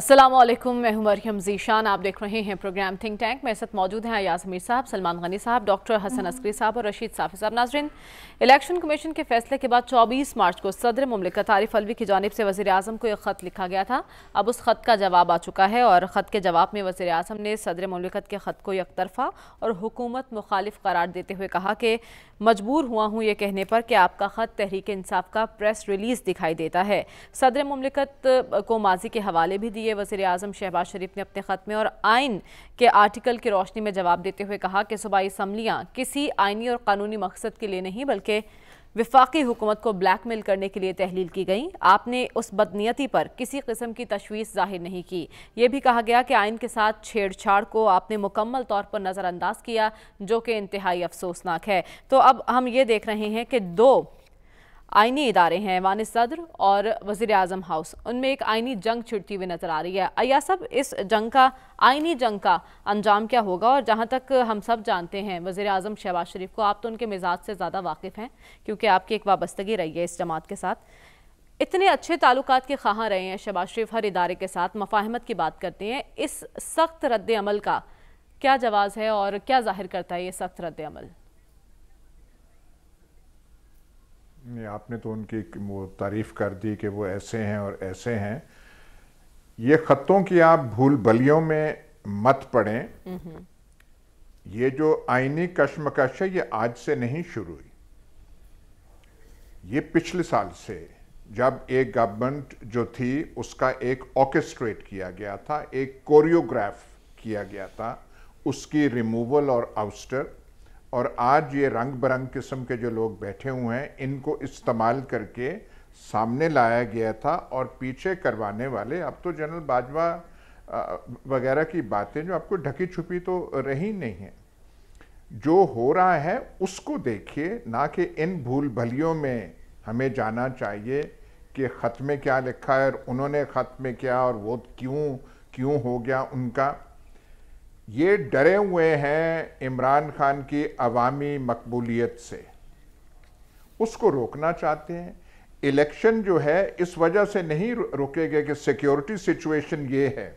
असलम मैं हूं मरियम जीशान आप देख रहे हैं प्रोग्राम थिंक टैंक मेरे साथ मौजूद हैं अयाज मीर साहब सलमान गनी साहब डॉक्टर हसन हम्म। अस्करी साहब और रशीद साफी साहब नाजरन इलेक्शन कमीशन के फैसले के बाद 24 मार्च को सदर ममलिकत आरिफ अलवी की जानब से वजी अजम को एक ख़त लिखा गया था अब उस ख़त का जवाब आ चुका है और ख़त के जवाब में वजी अजम ने सदर ममलिकत के ख़त को तरफा और हुकूमत मुखालिफ करार देते हुए कहा कि मजबूर हुआ हूँ ये कहने पर कि आपका ख़त तहरीक इंसाफ का प्रेस रिलीज़ दिखाई देता है सदर ममलिकत को माजी के हवाले भी लिए वजीर अजम शहबाज शरीफ ने अपने ख़त में और आइन के आर्टिकल की रोशनी में जवाब देते हुए कहा कि सूबाई असम्बलियाँ किसी आइनी और कानूनी मकसद के लिए नहीं बल्कि विफाकी हुकूमत को ब्लैकमेल करने के लिए तहलील की गई आपने उस बदनीयती पर किसी किस्म की तशवीश जाहिर नहीं की यह भी कहा गया कि आइन के साथ छेड़छाड़ को आपने मुकम्मल तौर पर नज़रअंदाज किया जो कि इंतहाई अफसोसनाक है तो अब हम ये देख रहे हैं कि दो आइनी इदारे हैं ऐवान सदर और वजीर अजम हाउस उनमें एक आइनी जंग छिड़ती हुई नज़र आ रही है अया सब इस जंग का आइनी जंग का अंजाम क्या होगा और जहाँ तक हम सब जानते हैं वजीर अजम शहबाज शरीफ को आप तो उनके मिजाज से ज़्यादा वाकिफ़ हैं क्योंकि आपकी एक वाबस्तगी रही है इस जमात के साथ इतने अच्छे ताल्लुक के खाँ रहे हैं शहबाज शरीफ हर इदारे के साथ मफाहमत की बात करते हैं इस सख्त रद्द अमल का क्या जवाज़ है और क्या जाहिर करता है ये सख्त रद्द अमल नहीं आपने तो उनकी वो तारीफ कर दी कि वो ऐसे हैं और ऐसे हैं ये ख़तों की आप भूल बलियों में मत पड़े ये जो आईनी कश्मकश है ये आज से नहीं शुरू हुई ये पिछले साल से जब एक गवर्नमेंट जो थी उसका एक ऑर्केस्ट्रेट किया गया था एक कोरियोग्राफ किया गया था उसकी रिमूवल और आउस्टर और आज ये रंग बरंग किस्म के जो लोग बैठे हुए हैं इनको इस्तेमाल करके सामने लाया गया था और पीछे करवाने वाले अब तो जनरल बाजवा वगैरह की बातें जो आपको ढकी छुपी तो रही नहीं है जो हो रहा है उसको देखिए ना कि इन भूल भलियों में हमें जाना चाहिए कि ख़त में क्या लिखा है और उन्होंने ख़त में क्या और वो क्यों क्यों हो गया उनका ये डरे हुए हैं इमरान खान की अवामी मकबूलियत से उसको रोकना चाहते हैं इलेक्शन जो है इस वजह से नहीं रोकेगा कि सिक्योरिटी सिचुएशन ये है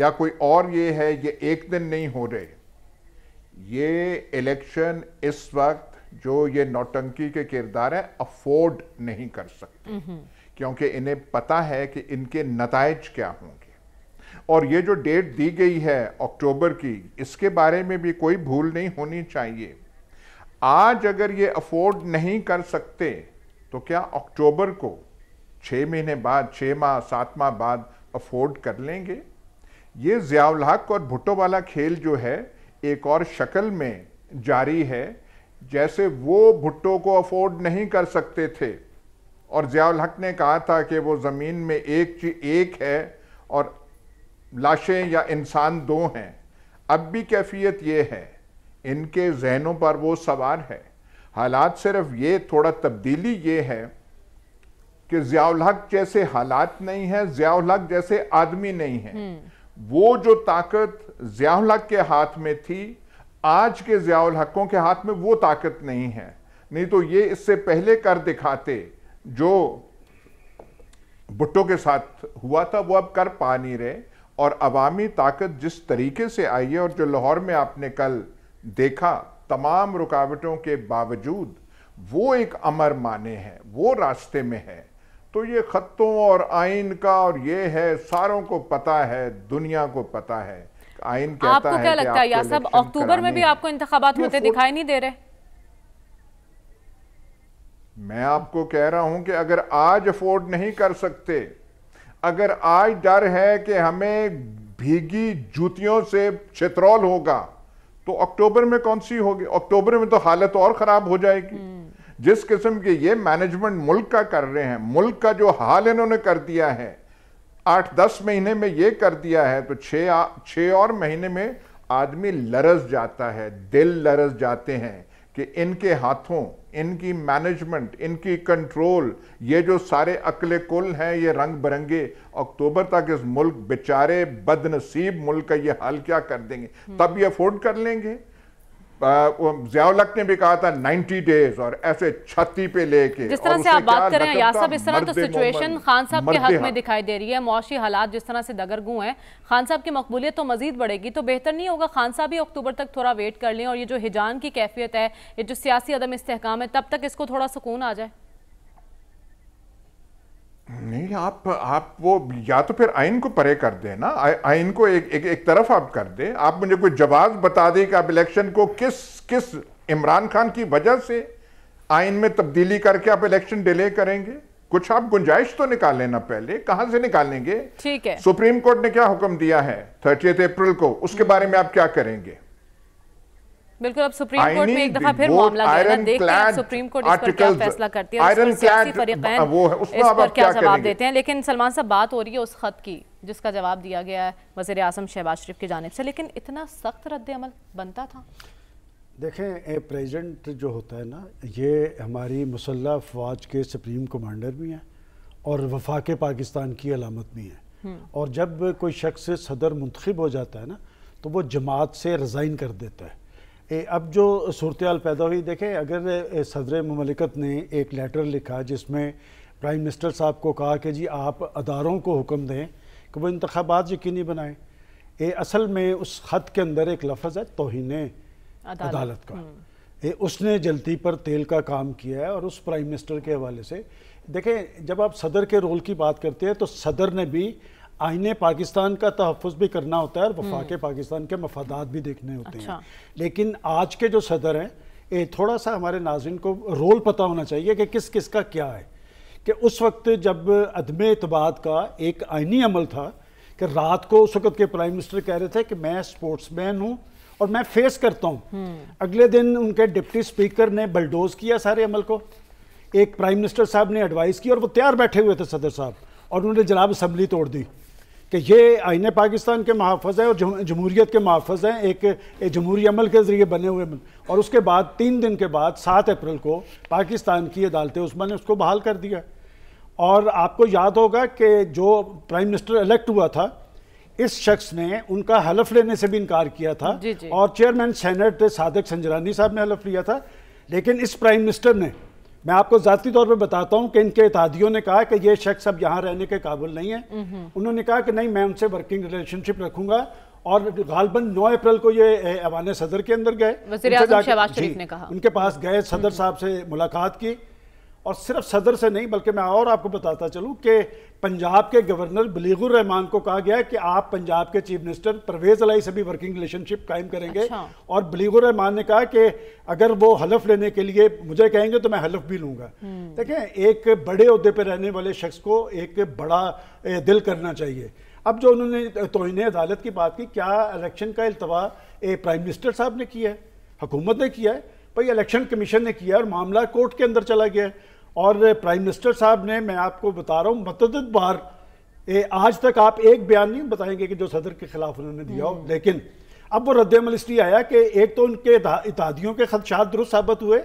या कोई और ये है ये एक दिन नहीं हो रहे ये इलेक्शन इस वक्त जो ये नौटंकी के किरदार है अफोर्ड नहीं कर सकते हम्म। क्योंकि इन्हें पता है कि इनके नतज क्या होंगे और ये जो डेट दी गई है अक्टूबर की इसके बारे में भी कोई भूल नहीं होनी चाहिए आज अगर ये अफोर्ड नहीं कर सकते तो क्या अक्टूबर को छः महीने बाद छः माह सात माह बाद अफोर्ड कर लेंगे ये ज़ियाउल और भुट्टो वाला खेल जो है एक और शक्ल में जारी है जैसे वो भुट्टो को अफोर्ड नहीं कर सकते थे और ज़ियाउल हक ने कहा था कि वो ज़मीन में एक चीज एक है और लाशें या इंसान दो हैं अब भी कैफियत ये है इनके जहनों पर वो सवार है हालात सिर्फ ये थोड़ा तब्दीली ये है कि जियाउल हक जैसे हालात नहीं है जियाउल हक जैसे आदमी नहीं है हम्म। वो जो ताकत जियाउल हक के हाथ में थी आज के जियाउल हकों के हाथ में वो ताकत नहीं है नहीं तो ये इससे पहले कर दिखाते जो भुट्टो के साथ हुआ था वो अब कर पा नहीं रहे और अवामी ताकत जिस तरीके से आई है और जो लाहौर में आपने कल देखा तमाम रुकावटों के बावजूद वो एक अमर माने हैं वो रास्ते में है तो ये ख़तों और आइन का और ये है सारों को पता है दुनिया को पता है आइन कहता आपको क्या है लगता है या सब अक्टूबर में भी आपको इंतबात होते दिखाई नहीं दे रहे मैं आपको कह रहा हूं कि अगर आज अफोर्ड नहीं कर सकते अगर आज डर है कि हमें भीगी जूतियों से छतरौल होगा तो अक्टूबर में कौन सी होगी अक्टूबर में तो हालत और खराब हो जाएगी हम्म। जिस किस्म के ये मैनेजमेंट मुल्क का कर रहे हैं मुल्क का जो हाल इन्होंने कर दिया है आठ दस महीने में ये कर दिया है तो छः छः और महीने में आदमी लरस जाता है दिल लरस जाते हैं कि इनके हाथों इनकी मैनेजमेंट इनकी कंट्रोल ये जो सारे अकले कुल हैं ये रंग बिरंगे अक्टूबर तक इस मुल्क बेचारे बदनसीब मुल्क का ये हाल क्या कर देंगे हम्म। तब ये अफोर्ड कर लेंगे जियालक ने भी कहा था 90 डेज और ऐसे छत्ती पे लेके जिस तरह से आप बात कर रहे हैं या यासब इस तरह तो सिचुएशन खान साहब के हक में दिखाई दे रही है मुआशी हालात जिस तरह से दगरगू हैं खान साहब की मकबूलियत तो मजीद बढ़ेगी तो बेहतर नहीं होगा खान साहब भी अक्टूबर तक थोड़ा वेट कर लें और ये जो हिजान की कैफियत है ये जो सियासी अदम इसकाम है तब तक इसको थोड़ा सुकून आ जाए नहीं आप आप वो या तो फिर आइन को परे कर दे ना आइन को एक, एक एक तरफ आप कर दे आप मुझे कोई जवाब बता दें कि आप इलेक्शन को किस किस इमरान खान की वजह से आइन में तब्दीली करके आप इलेक्शन डिले करेंगे कुछ आप गुंजाइश तो निकाल ना पहले कहां से निकालेंगे ठीक है सुप्रीम कोर्ट ने क्या हुक्म दिया है थर्टी अप्रैल को उसके बारे में आप क्या करेंगे बिल्कुल अब सुप्रीम कोर्ट में एक दफा फिर मामला गया देखते हैं सुप्रीम कोर्ट इस पर क्या फैसला करती है आयरन क्लैड इस पर क्या जवाब देते हैं लेकिन सलमान साहब बात हो रही है उस खत की जिसका जवाब दिया गया है वजीर आजम शहबाज शरीफ की जानब से लेकिन इतना सख्त रद्द अमल बनता था देखें प्रेजेंट जो होता है ना ये हमारी मुसल्ह फौज के सुप्रीम कमांडर भी हैं और वफाक पाकिस्तान की अलामत भी हैं हम्म। और जब कोई शख्स सदर मुंतखब हो जाता है ना तो वो जमात से रिज़ाइन कर देता है अब जो सूरत पैदा हुई देखें अगर सदर ममलिकत ने एक लेटर लिखा जिसमें प्राइम मिनिस्टर साहब को कहा कि जी आप अदारों को हुक्म दें कि वो इंतबात यकीनी बनाएं ये असल में उस ख़त के अंदर एक लफज है तोहन अदालत, अदालत का हम्म। ए, उसने जलती पर तेल का काम किया है और उस प्राइम मिनिस्टर के हवाले से देखें जब आप सदर के रोल की बात करते हैं तो सदर ने भी आईने पाकिस्तान का तहफ़ भी करना होता है और वफाक हम्म। पाकिस्तान के मफादात भी देखने होते अच्छा। हैं लेकिन आज के जो सदर हैं ये थोड़ा सा हमारे नाजिन को रोल पता होना चाहिए कि किस किस का क्या है कि उस वक्त जब अदम इतबाद का एक आइनी अमल था कि रात को उस वक्त के प्राइम मिनिस्टर कह रहे थे कि मैं स्पोर्ट्स मैन हूँ और मैं फेस करता हूँ हम्म। अगले दिन उनके डिप्टी स्पीकर ने बलडोज किया सारे अमल को एक प्राइम मिनिस्टर साहब ने एडवाइस की और वो तैयार बैठे हुए थे सदर साहब और उन्होंने जनाब असम्बली तोड़ दी कि ये आइन पाकिस्तान के महाफज है और जमहूरीत के महाफ़ हैं एक जमहूरी अमल के ज़रिए बने हुए और उसके बाद तीन दिन के बाद सात अप्रैल को पाकिस्तान की अदालत उस्मा ने उसको बहाल कर दिया और आपको याद होगा कि जो प्राइम मिनिस्टर इलेक्ट हुआ था इस शख्स ने उनका हलफ लेने से भी इनकार किया था जी जी। और चेयरमैन सेनेट सादक संजरानी साहब ने हलफ लिया था लेकिन इस प्राइम मिनिस्टर ने मैं आपको ज़ाती तौर पे बताता हूँ कि इनके इतिहादियों ने कहा कि ये शख्स अब यहाँ रहने के काबुल नहीं है उन्होंने कहा कि नहीं मैं उनसे वर्किंग रिलेशनशिप रखूंगा और गालबन 9 अप्रैल को ये ऐवान सदर के अंदर गए उनके पास गए सदर हम्म। साहब से मुलाकात की और सिर्फ सदर से नहीं बल्कि मैं और आपको बताता चलूँ कि पंजाब के गवर्नर बलीगुर रहमान को कहा गया है कि आप पंजाब के चीफ मिनिस्टर परवेज अलाई से भी वर्किंग रिलेशनशिप कायम करेंगे अच्छा। और बलीगुर रहमान ने कहा कि अगर वो हलफ लेने के लिए मुझे कहेंगे तो मैं हलफ भी लूँगा हम्म। देखें एक बड़े अहदे पर रहने वाले शख्स को एक बड़ा दिल करना चाहिए अब जो उन्होंने तोहन अदालत की बात की क्या इलेक्शन का अल्तवा प्राइम मिनिस्टर साहब ने किया है हुकूमत ने किया है भाई इलेक्शन कमीशन ने किया है और मामला कोर्ट के अंदर चला गया है और प्राइम मिनिस्टर साहब ने मैं आपको बता रहा हूँ मतदद बार ए, आज तक आप एक बयान नहीं बताएंगे कि जो सदर के खिलाफ उन्होंने दिया हो हम्म। लेकिन अब वो रद्दमल इसलिए आया कि एक तो उनके इतिहादियों के खदशात दुरुस्त साबित हुए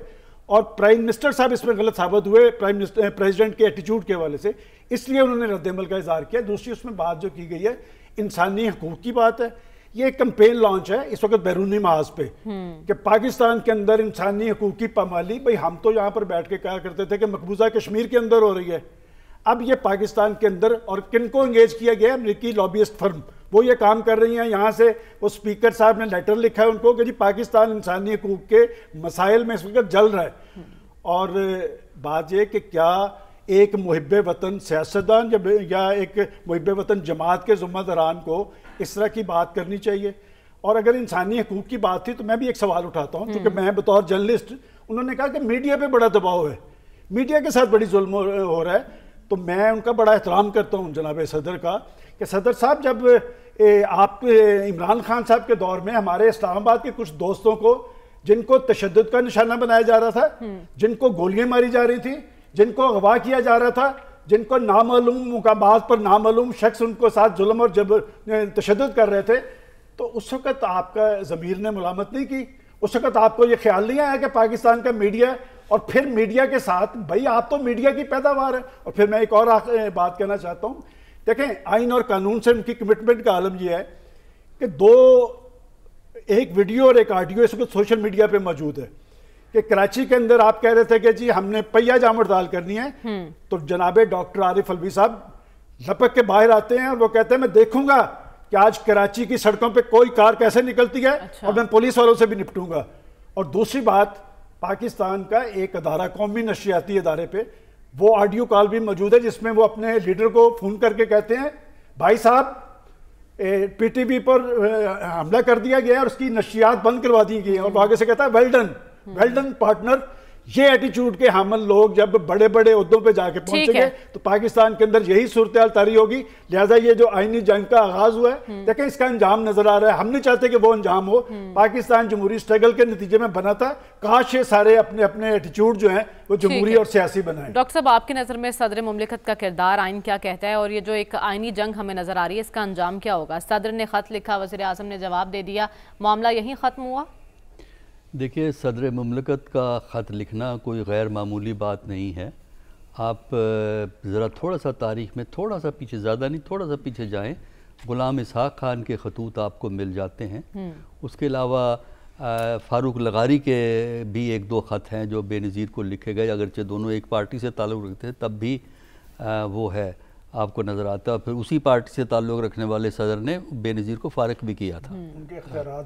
और प्राइम मिनिस्टर साहब इसमें गलत साबित हुए प्राइम मिनिस्टर प्रेजिडेंट के एटीट्यूड के हवाले से इसलिए उन्होंने रद्दमल का इजहार किया दूसरी उसमें बात जो की गई है इंसानी हकूक की बात है ये एक कंपेन लॉन्च है इस वक्त बैरूनी महाज पे हम्म। कि पाकिस्तान के अंदर इंसानी हकूक की पामाली भाई हम तो यहाँ पर बैठ के कहा करते थे कि मकबूजा कश्मीर के अंदर हो रही है अब ये पाकिस्तान के अंदर और किन को इंगेज किया गया अमरीकी लॉबियस्ट फर्म वो ये काम कर रही हैं यहाँ से वो स्पीकर साहब ने लेटर लिखा है उनको कि जी पाकिस्तान इंसानी हकूक के मसाइल में इस वक्त जल रहा है हम्म। और बात यह कि क्या एक महब वतन सियासतदान या एक महब वतन जमात के ज़ुम्मेदारान को इस तरह की बात करनी चाहिए और अगर इंसानी हकूक़ की बात थी तो मैं भी एक सवाल उठाता हूँ क्योंकि हम्म। मैं बतौर जर्नलिस्ट उन्होंने कहा कि मीडिया पर बड़ा दबाव है मीडिया के साथ बड़ी जुल्म हो रहा है तो मैं उनका बड़ा एहतराम करता हूँ जनाब सदर का कि सदर साहब जब ए, आप इमरान खान साहब के दौर में हमारे इस्लामाबाद के कुछ दोस्तों को जिनको तशद का निशाना बनाया जा रहा था हम्म। जिनको गोलियां मारी जा रही थी जिनको अगवा किया जा रहा था जिनको नामालूम मुकामात पर नामालूम शख्स उनको साथ जुलम और जब तशद कर रहे थे तो उस वक़्त आपका ज़मीर ने मलामत नहीं की उस वक़्त आपको ये ख्याल नहीं आया कि पाकिस्तान का मीडिया और फिर मीडिया के साथ भाई आप तो मीडिया की पैदावार है और फिर मैं एक और बात कहना चाहता हूँ देखें आइन और कानून से उनकी कमिटमेंट का आलम यह है कि दो एक वीडियो और एक आडियो इस वक्त सोशल मीडिया पर मौजूद है कि कराची के अंदर आप कह रहे थे कि जी हमने पहिया जाम हड़ताल करनी है हम्म। तो जनाबे डॉक्टर आरिफ अलवी साहब लपक के बाहर आते हैं और वो कहते हैं मैं देखूंगा कि आज कराची की सड़कों पे कोई कार कैसे निकलती है अच्छा। और मैं पुलिस वालों से भी निपटूंगा और दूसरी बात पाकिस्तान का एक अदारा कौमी नशियाती अदारे पे वो ऑडियो कॉल भी मौजूद है जिसमें वो अपने लीडर को फ़ोन करके कहते हैं भाई साहब पीटीबी पर हमला कर दिया गया और उसकी नशियात बंद करवा दी गई और आगे से कहता है well done well done partner ये एटीट्यूड के हमल लोग जब बड़े बड़े उद्दों पे जाके पहुंचेंगे तो पाकिस्तान के अंदर यही सूरत तारी होगी लिहाजा ये जो आईनी जंग का आगाज हुआ है हम्म। देखें इसका अंजाम नजर आ रहा है हम नहीं चाहते कि वो अंजाम हो हम्म। पाकिस्तान जमहूरी स्ट्रगल के नतीजे में बना था काश ये सारे अपने अपने एटीट्यूड जो है वो जमहूरी और सियासी बनाए डॉक्टर साहब आपकी नजर में सदर ममलिकत का किरदार आइन क्या कहता है और ये जो एक आइनी जंग हमें नजर आ रही है इसका अंजाम क्या होगा सदर ने खत लिखा वजी ने जवाब दे दिया मामला यही खत्म हुआ देखिए सदर ममलकत का ख़त लिखना कोई गैर मामूली बात नहीं है आप ज़रा थोड़ा सा तारीख़ में थोड़ा सा पीछे ज़्यादा नहीं थोड़ा सा पीछे जाएं ग़ुलाम इसहाक़ ख़ान के खतूत आपको मिल जाते हैं हम्म। उसके अलावा फ़ारूक लगारी के भी एक दो ख़त हैं जो बेनज़ीर को लिखे गए अगरचे दोनों एक पार्टी से ताल्लुक़ रखते हैं तब भी आ, वो है आपको नज़र आता फिर उसी पार्टी से ताल्लुक़ रखने वाले सदर ने बेनज़ीर को फारग भी किया था हम्म। उनके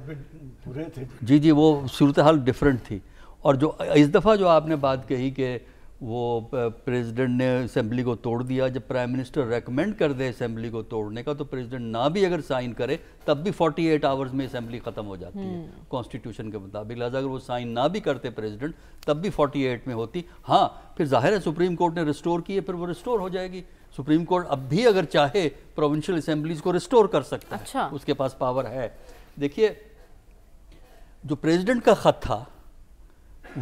भी थे जी जी वो सूरत हाल डिफरेंट थी और जो इस दफ़ा जो आपने बात कही कि वो प्रेसिडेंट ने असम्बली को तोड़ दिया जब प्राइम मिनिस्टर रेकमेंड कर दे असम्बली को तोड़ने का तो प्रेसिडेंट ना भी अगर साइन करे तब भी 48 आवर्स में असम्बली ख़त्म हो जाती है कॉन्स्टिट्यूशन हम्म। के मुताबिक लिहाजा अगर वो साइन ना भी करते प्रेसिडेंट तब भी 48 में होती हाँ फिर जाहिर है सुप्रीम कोर्ट ने रिस्टोर किए फिर वो रिस्टोर हो जाएगी सुप्रीम कोर्ट अब भी अगर चाहे प्रोविंशियल असेंबलीज को रिस्टोर कर सकता अच्छा। है उसके पास पावर है देखिए जो प्रेसिडेंट का खत था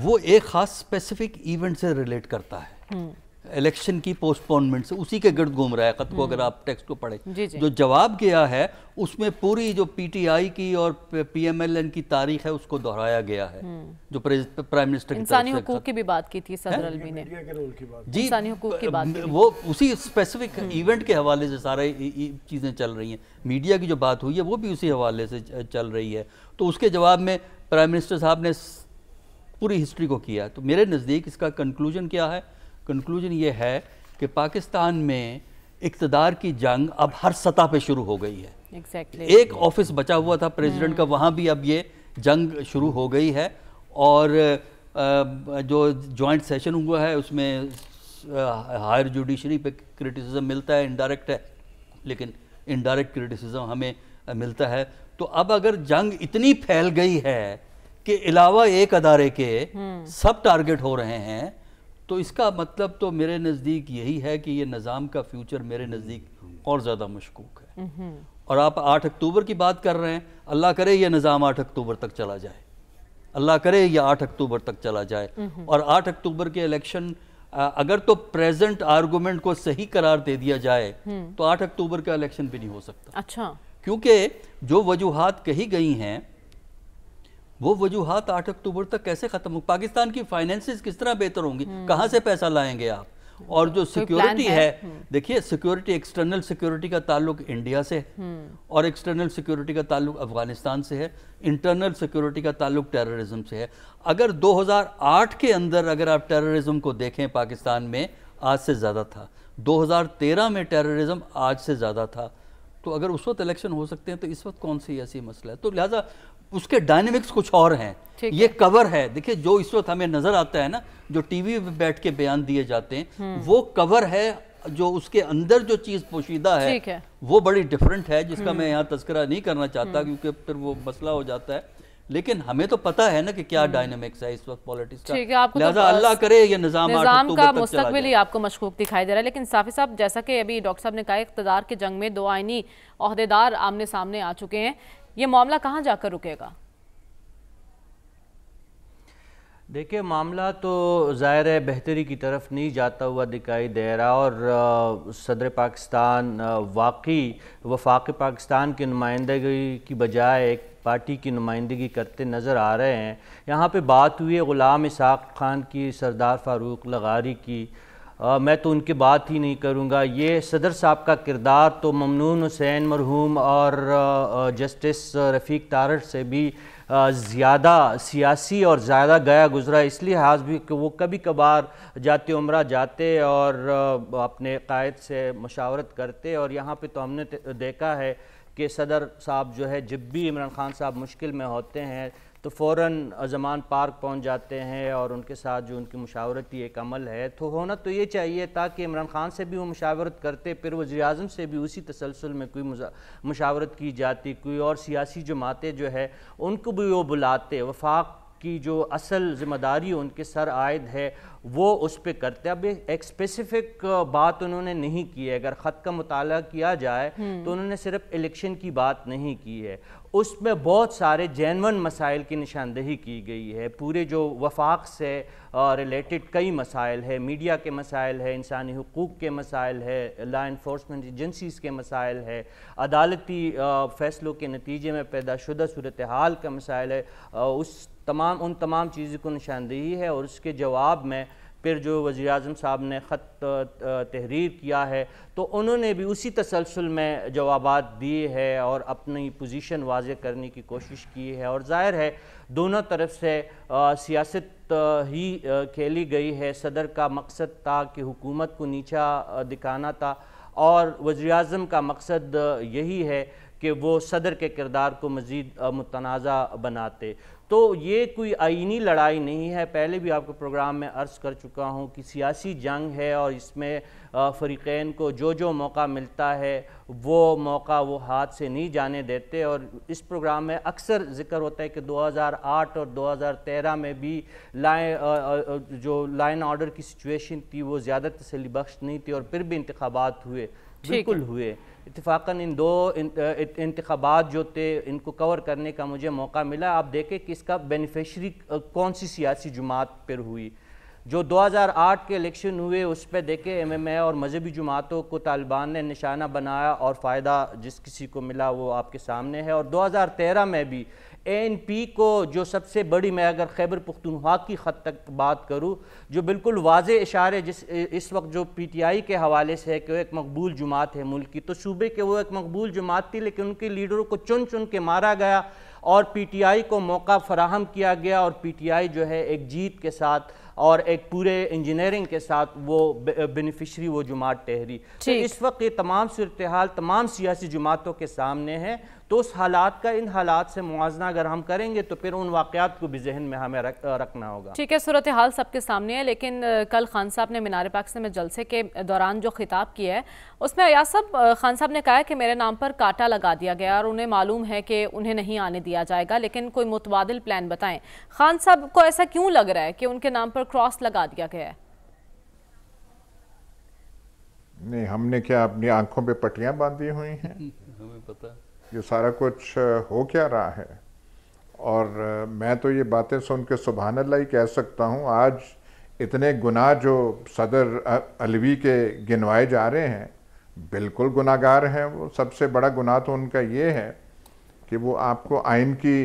वो एक खास स्पेसिफिक इवेंट से रिलेट करता है हम्म। इलेक्शन की पोस्टपोनमेंट से उसी के गर्द घूम रहा है खत को अगर हम्म। आप टेक्स्ट को पढ़े जो जवाब गया है उसमें पूरी जो पीटीआई की और पीएमएलएन की तारीख है उसको दोहराया गया है हम्म। जो प्राइम मिनिस्टर इंसानी हकूक की भी बात की थी सदर अलवी ने जी हकूक की बात वो उसी स्पेसिफिक हम्म। इवेंट के हवाले से सारे चीज़ें चल रही हैं मीडिया की जो बात हुई है वो भी उसी हवाले से चल रही है तो उसके जवाब में प्राइम मिनिस्टर साहब ने पूरी हिस्ट्री को किया तो मेरे नज़दीक इसका कंक्लूजन क्या है कंक्लूजन ये है कि पाकिस्तान में इकतदार की जंग अब हर सतह पे शुरू हो गई है exactly. एक ऑफिस बचा हुआ था प्रेसिडेंट hmm. का वहाँ भी अब ये जंग शुरू हो गई है और जो जॉइंट सेशन हुआ है उसमें हायर जुडिशरी पे क्रिटिसिज्म मिलता है इनडायरेक्ट है लेकिन इनडायरेक्ट क्रिटिसिज्म हमें मिलता है तो अब अगर जंग इतनी फैल गई है कि अलावा एक अदारे के hmm. सब टारगेट हो रहे हैं तो इसका मतलब तो मेरे नज़दीक यही है कि ये निज़ाम का फ्यूचर मेरे नज़दीक और ज़्यादा मशकूक है हम्म। और आप आठ अक्टूबर की बात कर रहे हैं अल्लाह करे यह निज़ाम आठ अक्टूबर तक चला जाए अल्लाह करे यह आठ अक्टूबर तक चला जाए हम्म। और आठ अक्टूबर के इलेक्शन अगर तो प्रेजेंट आर्गूमेंट को सही करार दे दिया जाए हम्म। तो आठ अक्टूबर का इलेक्शन भी नहीं हो सकता अच्छा क्योंकि जो वजूहत कही गई हैं वो वजूहत आठ अक्टूबर तक कैसे खत्म हो पाकिस्तान की फाइनेंसिस किस तरह बेहतर होंगी हम्म। कहाँ से पैसा लाएंगे आप और जो सिक्योरिटी तो है, है हम्म। देखिए सिक्योरिटी एक्सटर्नल सिक्योरिटी का ताल्लुक इंडिया से है हम्म। और एक्सटर्नल सिक्योरिटी का ताल्लुक अफगानिस्तान से है इंटरनल सिक्योरिटी का ताल्लुक टेररिज्म से है अगर 2008 के अंदर अगर आप टेररिज्म को देखें पाकिस्तान में आज से ज़्यादा था 2013 में टेररिज्म आज से ज़्यादा था तो अगर उस वक्त इलेक्शन हो सकते हैं तो इस वक्त कौन सी ऐसी मसला है तो लिहाजा उसके डायनेमिक्स कुछ और हैं ये कवर है देखिए जो इस वक्त हमें नजर आता है ना जो टीवी पे बैठ के बयान दिए जाते हैं हम्म। वो कवर है जो उसके अंदर जो चीज पोशीदा है, है वो बड़ी डिफरेंट है जिसका हम्म। मैं यहाँ तस्करा नहीं करना चाहता हम्म। क्योंकि फिर वो मसला हो जाता है लेकिन हमें तो पता है ना कि क्या डायनेमिक्स है इस वक्त पॉलिटिक्स का ठीक है आपको तो अल्लाह करे ये निजाम निजाम का मुस्तकबिल ही आपको मशकूक दिखाई दे रहा है लेकिन साफी साहब जैसा कि अभी डॉक्टर साहब ने कहा इकतदार के जंग में दो आइनी अहदेदार आमने सामने आ चुके हैं ये मामला कहाँ जाकर रुकेगा देखिए मामला तो ज़ाहिर है बेहतरी की तरफ नहीं जाता हुआ दिखाई दे रहा और सदर पाकिस्तान वाकई वफाक पाकिस्तान की नुमाइंदगी की बजाय एक पार्टी की नुमाइंदगी करते नज़र आ रहे हैं यहाँ पे बात हुई है ग़ुलाम इसाक खान की सरदार फ़ारूक लगारी की आ, मैं तो उनकी बात ही नहीं करूँगा ये सदर साहब का किरदार तो ममनून हुसैन मरहूम और जस्टिस रफ़ीक तारड़ से भी ज़्यादा सियासी और ज़्यादा गया गुजरा इसलिए हाज भी कि वो कभी कभार जाते उम्र जाते और अपने कायद से मशावरत करते और यहाँ पे तो हमने देखा है कि सदर साहब जो है जब भी इमरान खान साहब मुश्किल में होते हैं तो फ़ौर जमान पार्क पहुँच जाते हैं और उनके साथ जो उनकी मशावरती एक अमल है तो होना तो ये चाहिए ताकि इमरान खान से भी वो मशावरत करते फिर वजी अजम से भी उसी तसलसल में कोई मशावरत की जाती कोई और सियासी जमातें जो है उनको भी वो बुलाते वफाक की जो असल ज़िम्मेदारी उनके सर आयद है वो उस पर करते अब एक स्पेसिफिक बात उन्होंने नहीं की है अगर ख़त का मुताला किया जाए तो उन्होंने सिर्फ इलेक्शन की बात नहीं की है उसमें बहुत सारे जैनवन मसाइल की निशानदेही की गई है पूरे जो वफाक से रिलेटेड कई मसाइल है मीडिया के मसाइल है इंसानी हकूक़ के मसाइल है ला इन्फोर्समेंट एजेंसीज़ के मसाइल है अदालती फ़ैसलों के नतीजे में पैदा शुदा सूरत हाल का मसाइल है उस तमाम उन तमाम चीज़ों को निशानदेही है और उसके जवाब में फिर जो वज़ी अजम साहब ने ख़त तहरीर किया है तो उन्होंने भी उसी तसलसल में जवाब दिए है और अपनी पोजीशन वाज करने की कोशिश की है और ज़ाहिर है दोनों तरफ से सियासत ही खेली गई है सदर का मकसद था कि हुकूमत को नीचा दिखाना था और वज़ी अजम का मकसद यही है कि वो सदर के किरदार को मज़ीद मुतनाज़ा बनाते तो ये कोई आइनी लड़ाई नहीं है पहले भी आपको प्रोग्राम में अर्ज़ कर चुका हूँ कि सियासी जंग है और इसमें फ़रीक़ैन को जो जो मौका मिलता है वो मौका वो हाथ से नहीं जाने देते और इस प्रोग्राम में अक्सर जिक्र होता है कि 2008 और 2013 में भी लाइन जो लाइन ऑर्डर की सिचुएशन थी वो ज़्यादा तसली बख्श नहीं थी और फिर भी इंतबात हुए बिल्कुल हुए इतफाक़न इन दो इंतबात जो थे इनको कवर करने का मुझे मौका मिला आप देखें कि इसका बेनिफिशरी कौन सी सियासी जमात पर हुई जो 2008 के इलेक्शन हुए उस पर देखे एम एम ए और मजहबी जमातों को तालिबान ने निशाना बनाया और फ़ायदा जिस किसी को मिला वो आपके सामने है और 2013 में भी एन पी को जो सबसे बड़ी मैं अगर खैबर पुख्तनख्वा की हद तक बात करूँ जो बिल्कुल वाज इशारे जिस इस वक्त जो पी टी आई के हवाले से है कि वो एक मकबूल जुमात है मुल्क की तो सूबे के वो एक मकबूल जुमात थी लेकिन उनके लीडरों को चुन चुन के मारा गया और पी टी आई को मौका फराहम किया गया और पी टी आई जो है एक जीत के साथ और एक पूरे इंजीनियरिंग के साथ वो बेनिफिशरी वो जुमात ठहरी तो इस वक्त ये तमाम सूरत हाल तमाम सियासी जमातों के सामने है तो उस हालात का इन हालात से मुआजना अगर हम करेंगे तो फिर उन वाकत को भी जहन में हमें रख, रखना होगा ठीक है सूरत हाल सबके सामने है लेकिन कल खान साहब ने मीनार पाकिस्तान में जलसे के दौरान जो खिताब किया है उसमें अयाज साहब खान साहब ने कहा कि मेरे नाम पर काटा लगा दिया गया और उन्हें मालूम है कि उन्हें नहीं आने दिया जाएगा लेकिन कोई मुतबादल प्लान बताएं खान साहब को ऐसा क्यों लग रहा है कि उनके नाम पर क्रॉस लगा दिया गया है नहीं हमने क्या अपनी आंखों पे पट्टियां बांधी हुई हैं हमें पता ये सारा कुछ हो क्या रहा है और मैं तो ये बातें सुन के सुबहान अल्लाह ही कह सकता हूँ आज इतने गुनाह जो सदर अलवी के गिनवाए जा रहे हैं बिल्कुल गुनागार हैं वो सबसे बड़ा गुनाह तो उनका ये है कि वो आपको आइन की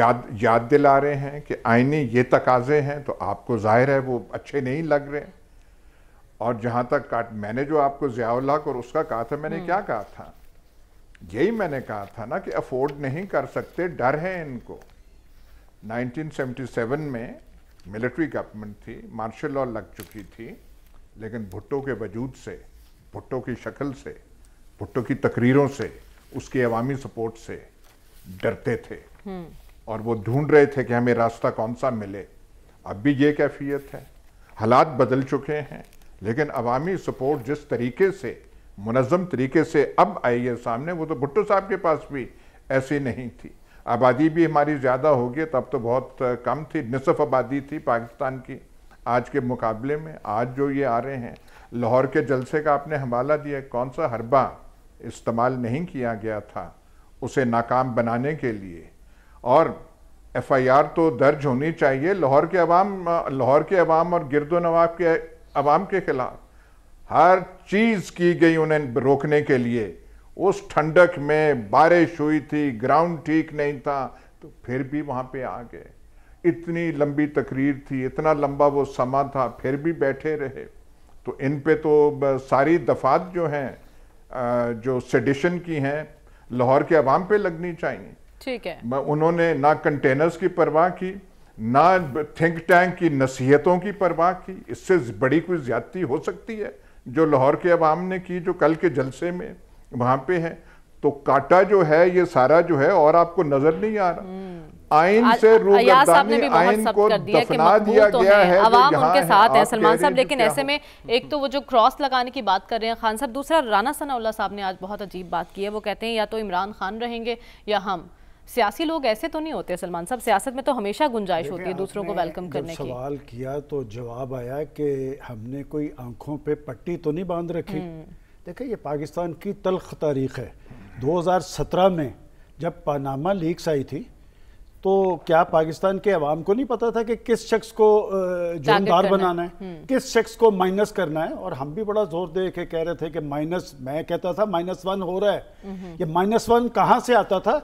याद याद दिला रहे हैं कि आइनी ये तकाजे हैं तो आपको ज़ाहिर है वो अच्छे नहीं लग रहे और जहाँ तक काट मैंने जो आपको ज़ियाउल्लाह और उसका कहा था मैंने हम्म। क्या कहा था यही मैंने कहा था ना कि अफोर्ड नहीं कर सकते डर है इनको 1977 में मिलिट्री गवर्नमेंट थी मार्शल लॉ लग चुकी थी लेकिन भुट्टो के वजूद से भुट्टो की शक्ल से भुट्टो की तकरीरों से उसकी अवामी सपोर्ट से डरते थे हम्म। और वो ढूंढ रहे थे कि हमें रास्ता कौन सा मिले अब भी ये कैफियत है हालात बदल चुके हैं लेकिन अवामी सपोर्ट जिस तरीके से मुनम तरीके से अब आई है सामने वो तो भुट्टो साहब के पास भी ऐसी नहीं थी आबादी भी हमारी ज़्यादा हो गई तब तो बहुत कम थी नसफ आबादी थी पाकिस्तान की आज के मुकाबले में आज जो ये आ रहे हैं लाहौर के जलसे का आपने हवाला दिया कौन सा हरबा इस्तेमाल नहीं किया गया था उसे नाकाम बनाने के लिए और एफ आई आर तो दर्ज होनी चाहिए लाहौर के अवाम लाहौर के अवाम और गिरदो नवाब के अवाम के ख़िलाफ़ हर चीज़ की गई उन्हें रोकने के लिए उस ठंडक में बारिश हुई थी ग्राउंड ठीक नहीं था तो फिर भी वहां पे आ गए इतनी लंबी तकरीर थी इतना लंबा वो समा था फिर भी बैठे रहे तो इन पे तो सारी दफात जो हैं जो सेडिशन की हैं लाहौर के आवाम पे लगनी चाहिए ठीक है उन्होंने ना कंटेनर्स की परवाह की ना थिंक टैंक की नसीहतों की परवाह की इससे बड़ी कोई ज्यादती हो सकती है जो लाहौर के अवाम ने की जो कल के जलसे में वहाँ पे है तो काटा जो है ये सारा जो है और आपको नजर नहीं आ रहा हम्म। आइन से रूबदानी आइन को दफना दिया तो गया है आवाम तो उनके साथ है सलमान साहब लेकिन ऐसे में एक तो वो जो क्रॉस लगाने की बात कर रहे हैं खान साहब दूसरा राना सनाउल्ला साहब ने आज बहुत अजीब बात की है वो कहते हैं या तो इमरान खान रहेंगे या हम सियासी लोग ऐसे तो नहीं होते सलमान साहब सियासत में तो हमेशा गुंजाइश होती है दूसरों को वेलकम करने की सवाल किया तो जवाब आया कि हमने कोई आंखों पे पट्टी तो नहीं बांध रखी हम्म। देखिए ये पाकिस्तान की तलख तारीख है 2017 में जब पानामा लीक्स आई थी तो क्या पाकिस्तान के अवाम को नहीं पता था कि किस शख्स को जुर्मदार बनाना है हम्म। किस शख्स को माइनस करना है और हम भी बड़ा जोर दे के कह रहे थे कि माइनस मैं कहता था माइनस वन हो रहा है हम्म। ये माइनस वन कहाँ से आता था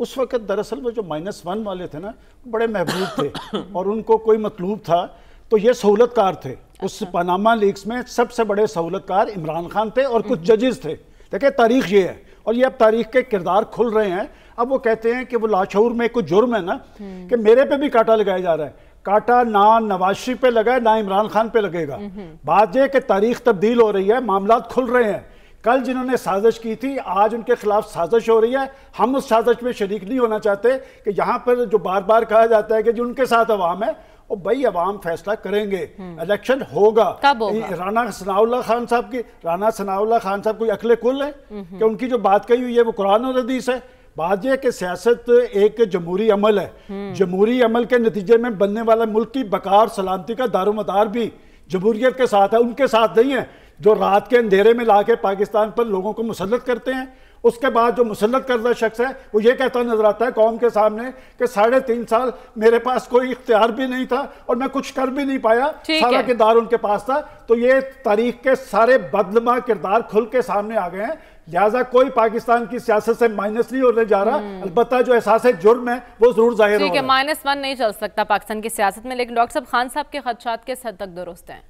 उस वक़्त दरअसल वो जो माइनस वन वाले थे ना बड़े महबूब थे और उनको कोई मतलूब था तो ये सहूलतकार थे अच्छा। उस पनामा लीग्स में सबसे बड़े सहूलतकार इमरान खान थे और कुछ हम्म। जजेस थे देखिए तारीख ये है और ये अब तारीख के किरदार खुल रहे हैं अब वो कहते हैं कि वो लाचौर में कुछ जुर्म है ना हम्म। कि मेरे पे भी काटा लगाया जा रहा है काटा ना नवाज शरीफ पे लगा है ना इमरान खान पे लगेगा हम्म। बात यह कि तारीख तब्दील हो रही है मामला खुल रहे हैं कल जिन्होंने साजिश की थी आज उनके खिलाफ साजिश हो रही है हम उस साजिश में शरीक नहीं होना चाहते कि यहाँ पर जो बार बार कहा जाता है कि जो उनके साथ अवाम है और भाई अवाम फैसला करेंगे हम्म। इलेक्शन होगा कब होगा? राना सनाउल्ला खान साहब की राना सनाउल्ला खान साहब कोई अकल कुल है कि उनकी जो बात कही हुई है वो कुरान और हदीस है बात यह कि सियासत एक जमहूरी अमल है हम्म। जमहूरी अमल के नतीजे में बनने वाला मुल्क की बकार सलामती का दारोमदार भी जमहूरियत के साथ है उनके साथ नहीं है जो रात के अंधेरे में ला के पाकिस्तान पर लोगों को मुसलत करते हैं उसके बाद जो मुसलत करदा शख्स है वो ये कहता नजर आता है कौम के सामने कि साढ़े तीन साल मेरे पास कोई इख्तियार भी नहीं था और मैं कुछ कर भी नहीं पाया सारा किरदार उनके पास था तो ये तारीख के सारे बदलमा किरदार खुल के सामने आ गए हैं लिहाजा कोई पाकिस्तान की सियासत से माइनस नहीं होने जा रहा हम्म। अलबत्ता जो एहसास जुर्म है वो जरूर जाहिर ठीक है माइनस वन नहीं चल सकता पाकिस्तान की सियासत में लेकिन डॉक्टर साहब खान साहब के खदशात किस हद तक दुरुस्त हैं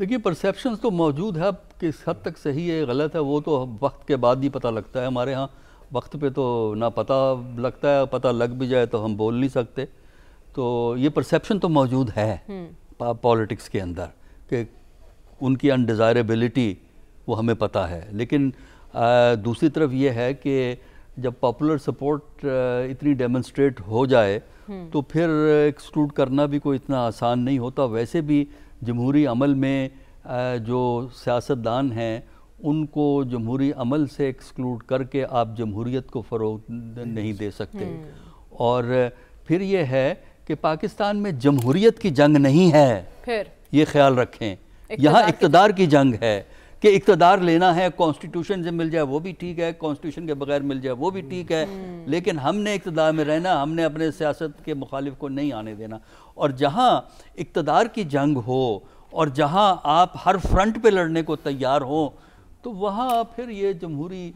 देखिए परसेप्शंस तो मौजूद है किस हद तक सही है गलत है वो तो वक्त के बाद ही पता लगता है हमारे यहाँ वक्त पे तो ना पता लगता है पता लग भी जाए तो हम बोल नहीं सकते तो ये परसेप्शन तो मौजूद है हम्म। पॉलिटिक्स के अंदर कि उनकी अनडिज़ायरेबिलिटी वो हमें पता है लेकिन आ, दूसरी तरफ ये है कि जब पॉपुलर सपोर्ट इतनी डेमोन्स्ट्रेट हो जाए हम्म। तो फिर एक्सक्लूड करना भी कोई इतना आसान नहीं होता वैसे भी जमहूरी अमल में जो सियासतदान हैं उनको जमहूरी अमल से एक्सक्लूड करके आप जमहूरीत को फ़रोग नहीं दे सकते हम्म। और फिर ये है कि पाकिस्तान में जमहूरीत की जंग नहीं है फिर ये ख्याल रखें यहाँ इकतदार की जंग है कि इकतदार लेना है कॉन्स्टिट्यूशन से मिल जाए वो भी ठीक है कॉन्स्टिट्यूशन के बगैर मिल जाए वो भी ठीक है हम्म। लेकिन हमने इकतदार में रहना हमने अपने सियासत के मुखालिफ को नहीं आने देना और जहाँ इकतदार की जंग हो और जहाँ आप हर फ्रंट पे लड़ने को तैयार हो तो वहाँ फिर ये जमहूरी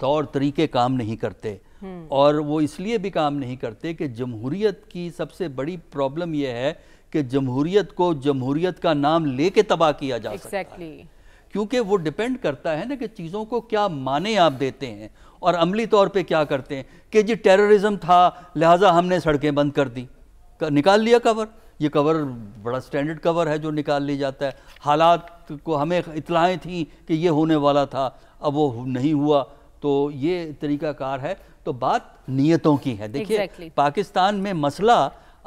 तौर तरीके काम नहीं करते हम्म। और वो इसलिए भी काम नहीं करते कि जमहूरीत की सबसे बड़ी प्रॉब्लम यह है कि जमहूरीत को जमहूरीत का नाम लेके तबाह किया जा exactly. सकता है क्योंकि वो डिपेंड करता है ना कि चीज़ों को क्या माने आप देते हैं और अमली तौर पे क्या करते हैं कि जी टेररिज्म था लिहाजा हमने सड़कें बंद कर दी निकाल लिया कवर ये कवर बड़ा स्टैंडर्ड कवर है जो निकाल लिया जाता है हालात को हमें इतलाएँ थी कि ये होने वाला था अब वो नहीं हुआ तो ये तरीकाकार है तो बात नीयतों की है देखिए exactly. पाकिस्तान में मसला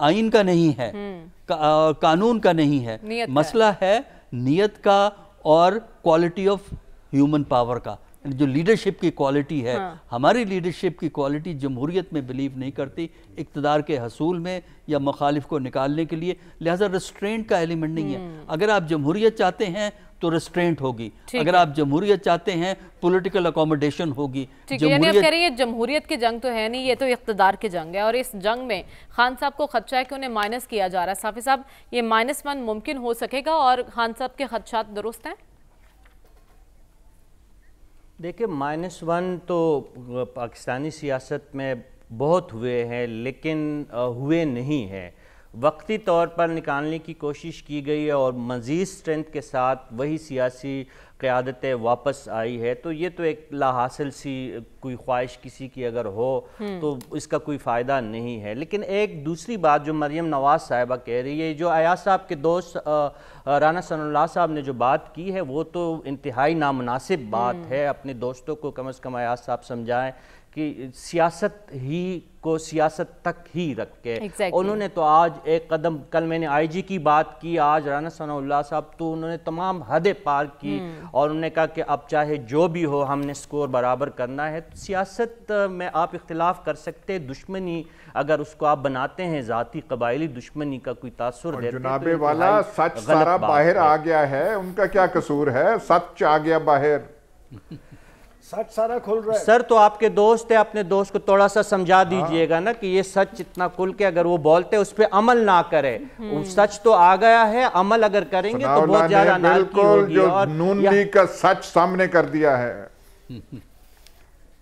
आइन का नहीं है हम्म। का, आ, कानून का नहीं है मसला है, है नियत का और क्वालिटी ऑफ ह्यूमन पावर का जो लीडरशिप की क्वालिटी है हाँ। हमारी लीडरशिप की क्वालिटी जमहूरियत में बिलीव नहीं करती इकतदार के हसूल में या मुखालिफ को निकालने के लिए लिहाजा रेस्ट्रेंट का एलिमेंट नहीं हम्म। तो है अगर आप जमहूरियत चाहते हैं तो रेस्ट्रेंट होगी अगर आप जमहूरियत चाहते हैं पॉलिटिकल अकोमोडेशन होगी जमहूरियत जमहूरियत की जंग तो है नहीं ये तो इकतदार की जंग है और इस जंग में खान साहब को खदशा है कि उन्हें माइनस किया जा रहा है साफी साहब ये माइनस वन मुमकिन हो सकेगा और खान साहब के खदशात दुरुस्त हैं देखिए माइनस वन तो पाकिस्तानी सियासत में बहुत हुए हैं लेकिन हुए नहीं हैं वक्ती तौर पर निकालने की कोशिश की गई है और मज़ीद स्ट्रेंथ के साथ वही सियासी क़्यादत वापस आई है तो ये तो एक ला हासिल सी कोई ख्वाहिश किसी की अगर हो हम्म। तो इसका कोई फ़ायदा नहीं है लेकिन एक दूसरी बात जो मरियम नवाज़ साहिबा कह रही है जो अयाज साहब के दोस्त राना सनल्ला साहब ने जो बात की है वो तो इंतहाई नामनासिब बात हम्म। है अपने दोस्तों को कम अज़ कम अयाज साहब समझाएँ कि सियासत ही को सियासत तक ही रख के exactly. उन्होंने तो आज एक कदम कल मैंने आईजी की बात की आज राना सनाउल्ला साहब तो उन्होंने तमाम हदें पार की hmm. और उन्होंने कहा कि अब चाहे जो भी हो हमने स्कोर बराबर करना है तो सियासत में आप इख्तलाफ कर सकते दुश्मनी अगर उसको आप बनाते हैं ज़ाती कबायली दुश्मनी का कोई तासर तो जनाबे तो वाला सच सारा बाहर आ गया है उनका क्या कसूर है सच आ गया बाहर सच सारा खुल रहा है सर तो आपके दोस्त है अपने दोस्त को थोड़ा सा समझा हाँ। दीजिएगा ना कि ये सच इतना खुल के अगर वो बोलते उस पर अमल ना करे हम्म। सच तो आ गया है अमल अगर करेंगे तो बहुत ज्यादा नून लीग का सच सामने कर दिया है हम्म, हम्म।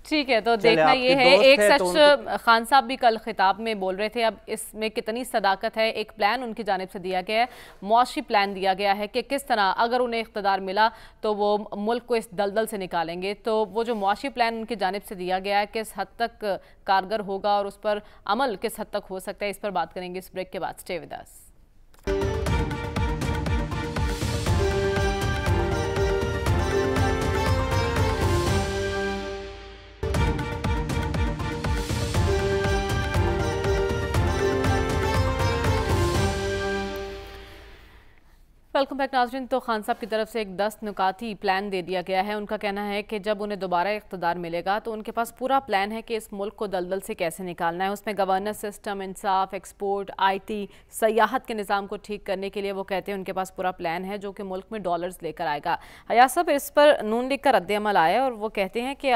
ठीक है तो देखना ये है एक तो सच तो खान साहब भी कल खिताब में बोल रहे थे अब इसमें कितनी सदाकत है एक प्लान उनकी जानब से दिया गया है मुआशी प्लान दिया गया है कि किस तरह अगर उन्हें इकतदार मिला तो वो मुल्क को इस दलदल से निकालेंगे तो वो जो मुआशी प्लान उनकी जानब से दिया गया है किस हद तक कारगर होगा और उस पर अमल किस हद तक हो सकता है इस पर बात करेंगे इस ब्रेक के बाद स्टे वेलकम बैक नाजरन तो खान साहब की तरफ से एक दस नुकाती प्लान दे दिया गया है उनका कहना है कि जब उन्हें दोबारा इकतदार मिलेगा तो उनके पास पूरा प्लान है कि इस मुल्क को दलदल से कैसे निकालना है उसमें गवर्नेंस सिस्टम इंसाफ एक्सपोर्ट आई टी सयाहत के निज़ाम को ठीक करने के लिए वो कहते हैं उनके पास पूरा प्लान है जो कि मुल्क में डॉलर्स लेकर आएगा हयास साहब इस पर नून लिख कर रद्दमल आया और वो कहते हैं कि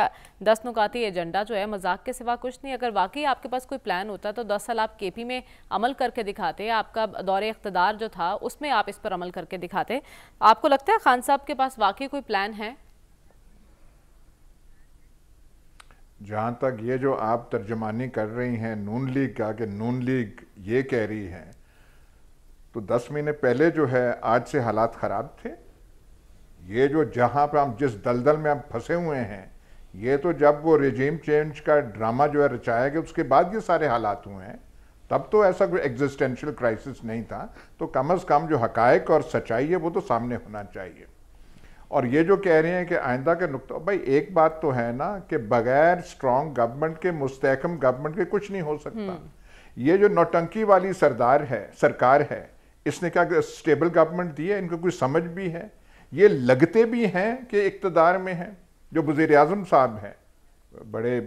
दस नुकाती एजेंडा जो है मजाक के सिवा कुछ नहीं अगर वाकई आपके पास कोई प्लान होता तो दस साल आप के पी में अमल करके दिखाते आपका दौरे इकतदार जो था उसमें आप इस पर अमल करके करके दिखाते आपको लगता है खान साहब के पास वाकई कोई प्लान है जहाँ तक ये जो आप तर्जमानी कर रही हैं नून लीग का कि नून लीग ये कह रही है तो दस महीने पहले जो है आज से हालात ख़राब थे ये जो जहाँ पर हम जिस दलदल में हम फंसे हुए हैं ये तो जब वो रिजीम चेंज का ड्रामा जो है रचाया गया उसके बाद ये सारे हालात हुए हैं तब तो ऐसा कोई एग्जिस्टेंशियल क्राइसिस नहीं था तो कम अज़ कम जो हकायक और सच्चाई है वो तो सामने होना चाहिए और ये जो कह रहे हैं कि आइंदा के नुकता भाई एक बात तो है ना कि बगैर स्ट्रॉन्ग गवर्नमेंट के मुस्तकम गवर्नमेंट के कुछ नहीं हो सकता हम्म। ये जो नौटंकी वाली सरदार है सरकार है इसने क्या स्टेबल गवर्नमेंट दी है इनको कुछ समझ भी है ये लगते भी हैं कि इकतदार में हैं जो वजीर साहब हैं बड़े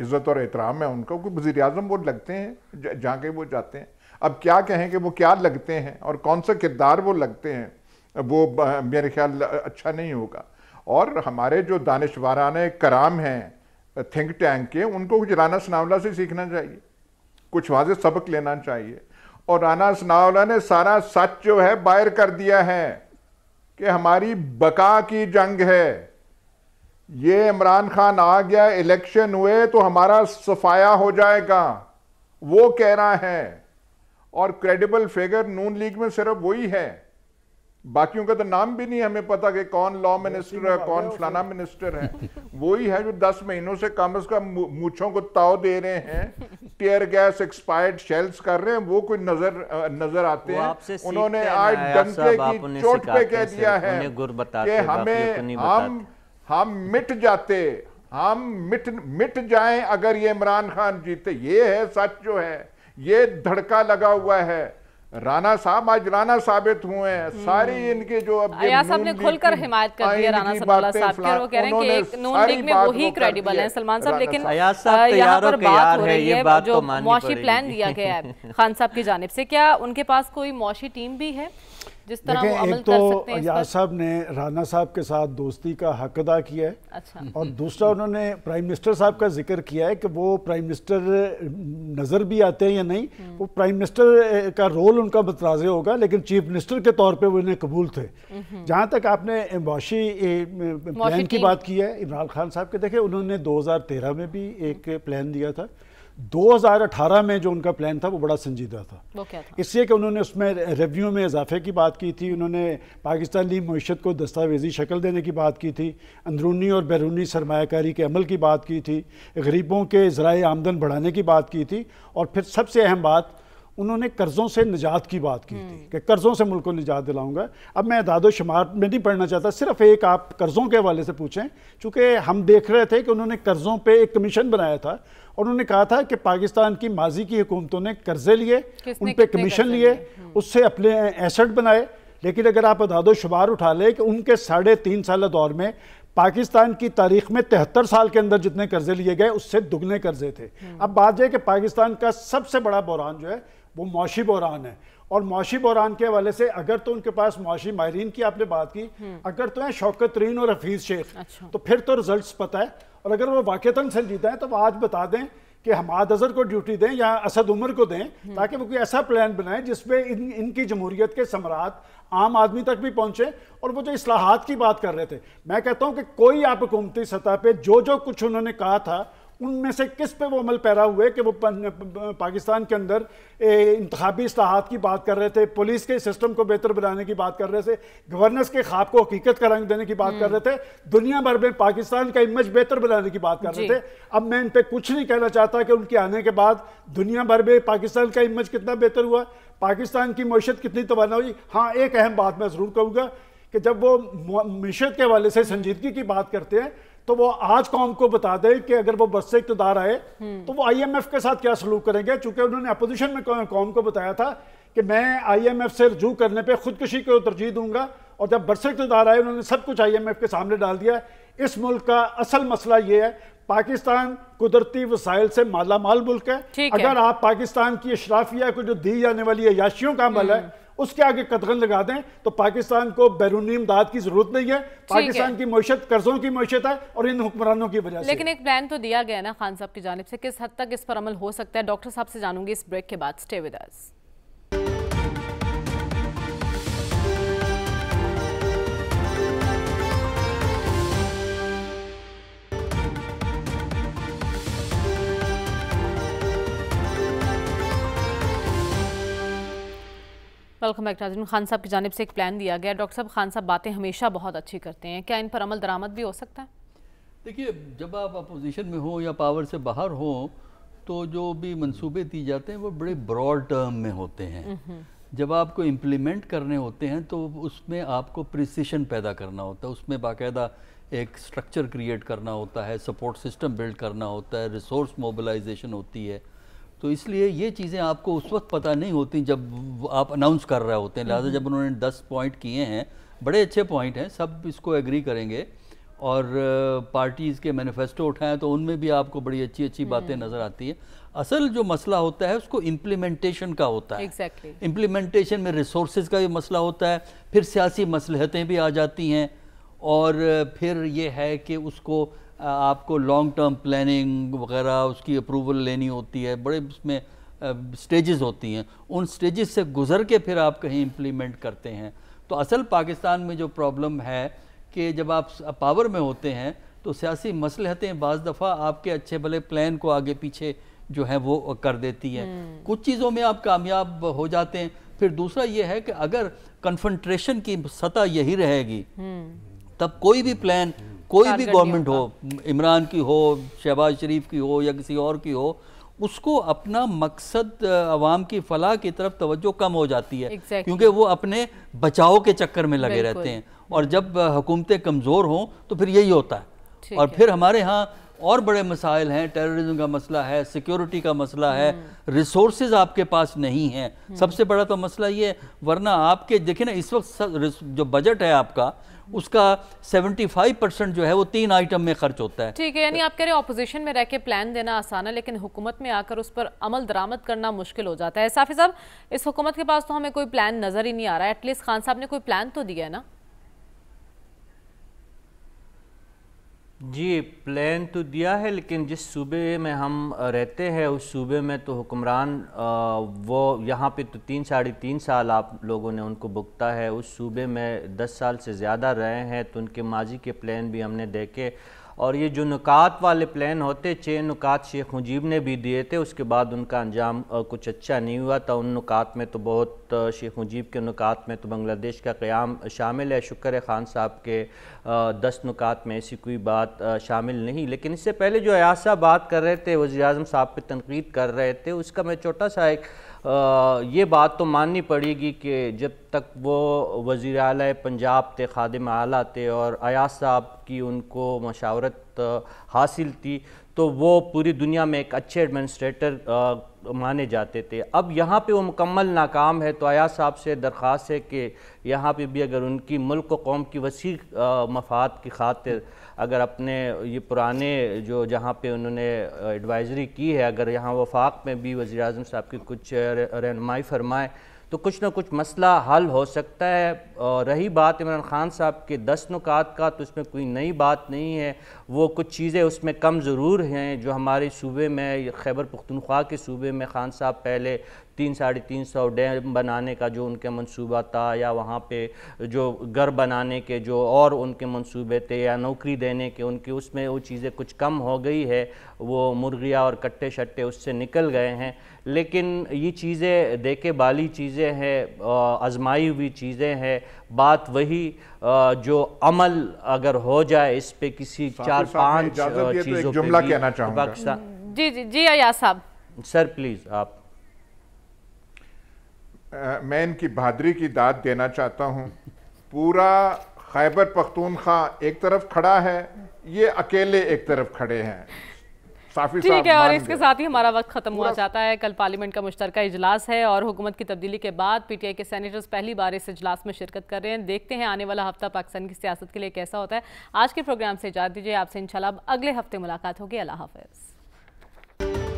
इज़्ज़त और एहतराम है उनका क्योंकि वज़ी अजम वो लगते हैं जहाँ के वो जाते हैं अब क्या कहें कि वो क्या लगते हैं और कौन सा किरदार वो लगते हैं वो मेरे ख्याल अच्छा नहीं होगा और हमारे जो दानशवारान कराम हैं थिंक टैंक के उनको कुछ राना सनावला से सीखना चाहिए कुछ वाज सबक लेना चाहिए और राना सनावला ने सारा सच जो है बाहर कर दिया है कि हमारी बका की जंग है ये इमरान खान आ गया इलेक्शन हुए तो हमारा सफाया हो जाएगा वो कह रहा है और क्रेडिबल फिगर नून लीग में सिर्फ वही है बाकियों का तो नाम भी नहीं हमें पता कि कौन लॉ मिनिस्टर है कौन फलाना मिनिस्टर है वही है जो दस महीनों से कम अज कम मूछों को ताव दे रहे हैं टेयर गैस एक्सपायर्ड शेल्स कर रहे हैं वो कोई नजर नजर आते हैं उन्होंने आज डंके की चोट पे कह दिया है कि हमें हम हम मिट जाते हम मिट मिट जाएं अगर ये इमरान खान जीते ये है सच जो है ये धड़का लगा हुआ है राणा साहब आज राणा साबित हुए हैं हम्म। सारी इनके जो अब साहब ने खुलकर हिमायत कर दिया राणा साहब की वो कह रहे हैं कि एक नून लीग में वही क्रेडिबल है सलमान साहब लेकिन यहाँ पर बात हो रही है जो तो मुआशी प्लान दिया गया है खान साहब की जानब से क्या उनके पास कोई मुआशी टीम भी है जिस तरह वो अमल एक तो कर सकते हैं साहब ने राना साहब के साथ दोस्ती का हक अदा किया है अच्छा और हम्म। दूसरा उन्होंने प्राइम मिनिस्टर साहब का जिक्र किया है कि वो प्राइम मिनिस्टर नज़र भी आते हैं या नहीं हम्म। वो प्राइम मिनिस्टर का रोल उनका बतराजे होगा लेकिन चीफ मिनिस्टर के तौर पर वो इन्हें कबूल थे हम्म। जहाँ तक आपने मुआशी प्लान की बात की है इमरान खान साहब के देखे उन्होंने दो में भी एक प्लान दिया था 2018 में जो उनका प्लान था वो बड़ा संजीदा था वो क्या था इसलिए कि उन्होंने उसमें रेवेन्यू में इजाफे की बात की थी उन्होंने पाकिस्तानी मीशत को दस्तावेजी शक्ल देने की बात की थी अंदरूनी और बैरूनी सरमाकारी के अमल की बात की थी गरीबों के ज़रा आमदन बढ़ाने की बात की थी और फिर सबसे अहम बात उन्होंने कर्ज़ों से निजात की बात की थी हम्म। कि कर्ज़ों से मुल्क को निजात दिलाऊंगा अब मैं दादो शुमार में नहीं पढ़ना चाहता सिर्फ एक आप कर्ज़ों के हवाले से पूछें चूँकि हम देख रहे थे कि उन्होंने कर्ज़ों पर एक कमीशन बनाया था और उन्होंने कहा था कि पाकिस्तान की माजी की हुकूमतों ने कर्जे लिए उन पर कमीशन लिए हम्म। उससे अपने एसेट बनाए लेकिन अगर आप अदादो शुमार उठा लें कि उनके साढ़े तीन साल दौर में पाकिस्तान की तारीख में तिहत्तर साल के अंदर जितने कर्जे लिए गए उससे दुगने कर्जे थे हम्म। अब बात यह कि पाकिस्तान का सबसे बड़ा बहरान जो है वो मौशी बहरान है और मुआशी बहरान के हवाले से अगर तो उनके पास मुआशी माहरीन की आपने बात की हम्म। अगर तो है शौकत तरीन और हफीज़ शेख अच्छा। तो फिर तो रिजल्ट पता है और अगर वो वाक़ता जीता है तो आज बता दें कि हमाद अजहर को ड्यूटी दें या असद उमर को दें हम्म। ताकि वो कोई ऐसा प्लान बनाए जिसमें इन इनकी जमहूरियत के समरात आम आदमी तक भी पहुंचे और वो जो असलाहत की बात कर रहे थे मैं कहता हूं कि कोई आप हुकूमती सतह पर जो जो कुछ उन्होंने कहा था उनमें से किस पे वो अमल पैरा हुए कि वो पाकिस्तान के अंदर इंतबी असलाहत की बात कर रहे थे पुलिस के सिस्टम को बेहतर बनाने की बात कर रहे थे गवर्नेंस के खाब को हकीकत का रंग देने की बात कर रहे हम्म। थे दुनिया भर में पाकिस्तान का इमेज बेहतर बनाने की बात कर रहे थे अब मैं इन पर कुछ नहीं कहना चाहता कि उनके आने के बाद दुनिया भर में पाकिस्तान का इमेज कितना बेहतर हुआ पाकिस्तान की मीशत कितनी तोाना हुई हाँ एक अहम बात मैं ज़रूर कहूँगा कि जब वो मीशत के हवाले से संजीदगी की बात करते हैं तो वो आज कौम को बता दे कि अगर वो बस से इकतदार आए तो वो आईएमएफ के साथ क्या सलूक करेंगे चूंकि उन्होंने अपोजिशन में कौम को बताया था कि मैं आईएमएफ से रजू करने पे खुदकुशी को तरजीह दूंगा और जब बरसे इकतदार आए उन्होंने सब कुछ आईएमएफ के सामने डाल दिया इस मुल्क का असल मसला ये है पाकिस्तान कुदरती वसाइल से माला माल मुल्क है अगर आप पाकिस्तान की अशराफिया को जो दी जाने वाली अयाशियों का अमल है हम्म। उसके आगे कदगन लगा दें तो पाकिस्तान को बैरूनी इमदाद की जरूरत नहीं है पाकिस्तान की मैशत कर्जों की मैशत है और इन हुक्मरानों की वजह से लेकिन एक प्लान तो दिया गया ना खान साहब की जानब से किस हद तक इस पर अमल हो सकता है डॉक्टर साहब से जानूंगी इस ब्रेक के बाद stay with us welcome back नाजरीन खान साहब की जानब से एक प्लान दिया गया डॉक्टर साहब खान साहब बातें हमेशा बहुत अच्छी करते हैं क्या इन पर अमल दरामद भी हो सकता है देखिए जब आप अपोजिशन में हों या पावर से बाहर हों तो जो भी मंसूबे दिए जाते हैं वो बड़े ब्रॉड टर्म में होते हैं जब आपको इम्प्लीमेंट करने होते हैं तो उसमें आपको प्रिसिशन पैदा करना होता है उसमें बाकायदा एक स्ट्रक्चर क्रिएट करना होता है सपोर्ट सिस्टम बिल्ड करना होता है रिसोर्स मोबिलाइजेशन होती है तो इसलिए ये चीज़ें आपको उस वक्त पता नहीं होती जब आप अनाउंस कर रहे होते हैं हम्म। लिहाजा जब उन्होंने दस पॉइंट किए हैं बड़े अच्छे पॉइंट हैं सब इसको एग्री करेंगे और पार्टीज़ के मैनिफेस्टो उठाएं तो उनमें भी आपको बड़ी अच्छी अच्छी हम्म। बातें नज़र आती हैं असल जो मसला होता है उसको इम्प्लीमेंटेशन का होता है एग्जैक्टली इम्प्लीमेंटेशन में रिसोर्स का भी मसला होता है फिर सियासी मसलहतें भी आ जाती हैं और फिर ये है कि उसको आपको लॉन्ग टर्म प्लानिंग वगैरह उसकी अप्रूवल लेनी होती है बड़े उसमें स्टेजेस होती हैं उन स्टेजेस से गुज़र के फिर आप कहीं इम्प्लीमेंट करते हैं तो असल पाकिस्तान में जो प्रॉब्लम है कि जब आप पावर में होते हैं तो सियासी मसलहतें बज़ दफ़ा आपके अच्छे भले प्लान को आगे पीछे जो है वो कर देती हैं हम्म। कुछ चीज़ों में आप कामयाब हो जाते हैं फिर दूसरा ये है कि अगर कन्फनट्रेशन की सतह यही रहेगी हम्म। तब कोई भी प्लान कोई भी गवर्नमेंट हो इमरान की हो शहबाज शरीफ की हो या किसी और की हो उसको अपना मकसद आवाम की फलाह की तरफ तवज्जो कम हो जाती है exactly. क्योंकि वो अपने बचाव के चक्कर में लगे रहते हैं और जब हुकूमतें कमज़ोर हों तो फिर यही होता है और फिर हमारे यहाँ और बड़े मसाइल हैं टेररिज्म का मसला है सिक्योरिटी का मसला है रिसोर्सेज हम्म। आपके पास नहीं है हम्म। सबसे बड़ा तो मसला ये वरना आपके देखिए ना इस वक्त जो बजट है आपका हम्म। उसका 75 परसेंट जो है वो तीन आइटम में खर्च होता है ठीक है यानी आप कह रहे ऑपोजिशन में रह के प्लान देना आसान है लेकिन हुकूमत में आकर उस पर अमल दरामद करना मुश्किल हो जाता है साफी साहब इस हुकूमत के पास तो हमें कोई प्लान नज़र ही नहीं आ रहा है एटलीस्ट खान साहब ने कोई प्लान तो दिया है ना जी प्लान तो दिया है लेकिन जिस सूबे में हम रहते हैं उस सूबे में तो हुक्मरान वो यहाँ पे तो तीन साढ़े तीन साल आप लोगों ने उनको भुगता है उस सूबे में दस साल से ज़्यादा रहे हैं तो उनके माजी के प्लान भी हमने देखे और ये जो नुकात वाले प्लान होते छः नुकात शेख मुजीब ने भी दिए थे उसके बाद उनका अंजाम कुछ अच्छा नहीं हुआ था उन नुकात में तो बहुत शेख मुजीब के नुकात में तो बांग्लादेश का क़्याम शामिल है शुक्र है ख़ान साहब के दस नुकात में ऐसी कोई बात शामिल नहीं लेकिन इससे पहले जो अयासा बात कर रहे थे वज़ी अजम साहब पर तनकीद कर रहे थे उसका मैं छोटा सा एक ये बात तो माननी पड़ेगी कि जब तक वो वज़ी अल पंजाब थे खादम आला थे और अयाज साहब की उनको मशावरत हासिल थी तो वो पूरी दुनिया में एक अच्छे एडमिनिस्ट्रेटर माने जाते थे अब यहाँ पे वो मुकम्मल नाकाम है तो आया साहब से दरख्वास्त है कि यहाँ पे भी अगर उनकी मुल्क कौम की वसी मफाद की खातिर अगर अपने ये पुराने जो जहाँ पे उन्होंने एडवाइजरी की है अगर यहाँ वफाक में भी वज़ी अजम साहब की कुछ रहनमाई फरमाएँ तो कुछ ना कुछ मसला हल हो सकता है और रही बात इमरान खान साहब के दस नुकात का तो इसमें कोई नई बात नहीं है वो कुछ चीज़ें उसमें कम ज़रूर हैं जो हमारे सूबे में खैबर पुख्तनख्वा के सूबे में खान साहब पहले तीन साढ़े तीन सौ डैम बनाने का जो उनके मंसूबा था या वहाँ पे जो घर बनाने के जो और उनके मंसूबे थे या नौकरी देने के उनके उसमें वो चीज़ें कुछ कम हो गई है वो मुर्गियाँ और कट्टे शट्टे उससे निकल गए हैं लेकिन ये चीज़ें देखे बाली चीज़ें हैं आजमाई हुई चीज़ें हैं बात वही जो अमल अगर हो जाए इस पे किसी चार पांच चीज़ों तो जुमला कहना चाहूंगा हम्म। जी जी जी अया साहब सर प्लीज़ आप आ, मैं इनकी बहादरी की दाद देना चाहता हूं पूरा खैबर पख्तूनख्वा एक तरफ खड़ा है ये अकेले एक तरफ खड़े हैं ठीक है और इसके साथ ही हमारा वक्त खत्म हुआ जाता है कल पार्लियामेंट का मुश्तर इजलास है और हुकूमत की तब्दीली के बाद पीटीआई के सेनेटर्स पहली बार इस इजलास में शिरकत कर रहे हैं देखते हैं आने वाला हफ्ता पाकिस्तान की सियासत के लिए कैसा होता है आज के प्रोग्राम से इजाज़त दीजिए आपसे इंशाल्लाह अगले हफ्ते मुलाकात होगी अल्लाह हाफिज़